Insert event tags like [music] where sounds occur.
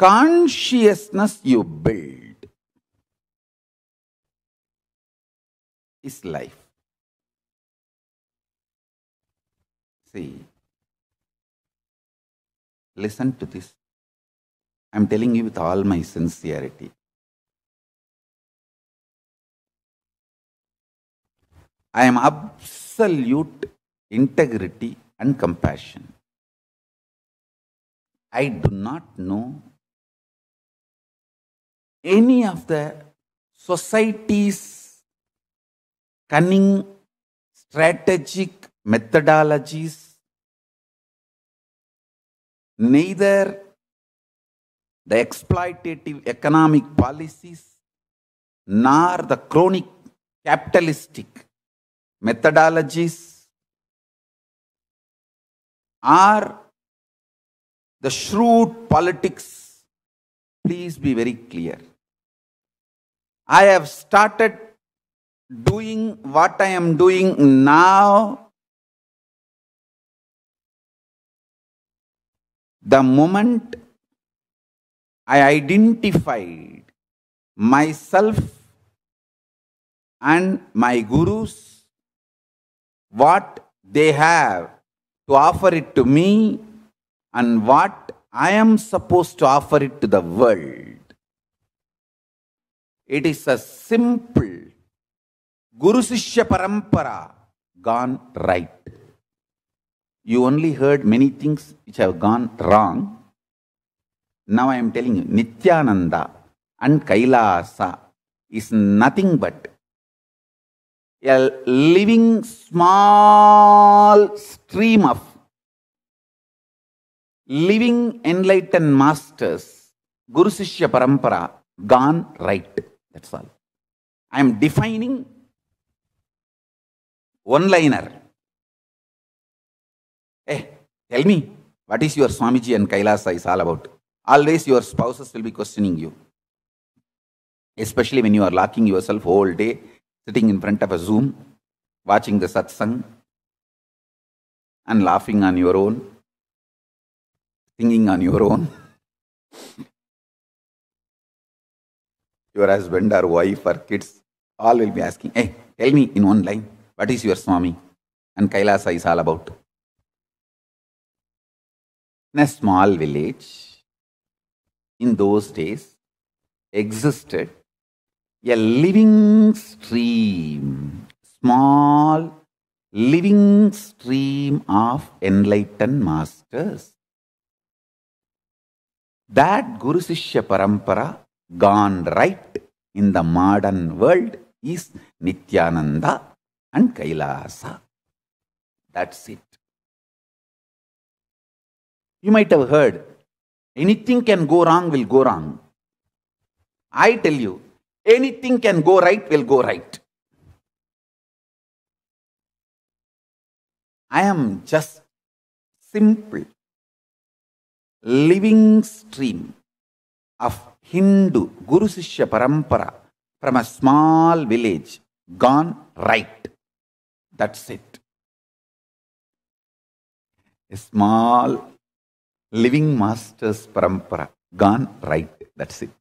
consciousness you build is life. See, listen to this. I'm telling you with all my sincerity. I am absolute integrity and compassion. I do not know any of the society's cunning strategic methodologies, neither the exploitative economic policies nor the chronic capitalistic methodologies are the shrewd politics. Please be very clear. I have started doing what I am doing now. The moment I identified myself and my gurus, what they have to offer it to me, and what I am supposed to offer it to the world. It is a simple Guru shishya Parampara gone right. You only heard many things which have gone wrong. Now I am telling you, Nityananda and Kailasa is nothing but a living small stream of living enlightened masters, Guru shishya Parampara, gone right. That's all. I am defining one liner. Hey, eh, tell me, what is your Swamiji and Kailasa is all about? Always your spouses will be questioning you. Especially when you are locking yourself whole day, sitting in front of a Zoom, watching the satsang, and laughing on your own, singing on your own. [laughs] your husband or wife or kids, all will be asking, hey, tell me in one line, what is your Swami? And Kailasa is all about. In a small village, in those days, existed a living stream, small living stream of enlightened masters. That Guru sishya Parampara gone right in the modern world is Nityananda and Kailasa. That's it. You might have heard anything can go wrong will go wrong. I tell you, anything can go right will go right. I am just simple living stream of Hindu Guru Sishya Parampara from a small village gone right. That's it. A small living masters parampara gone right. That's it.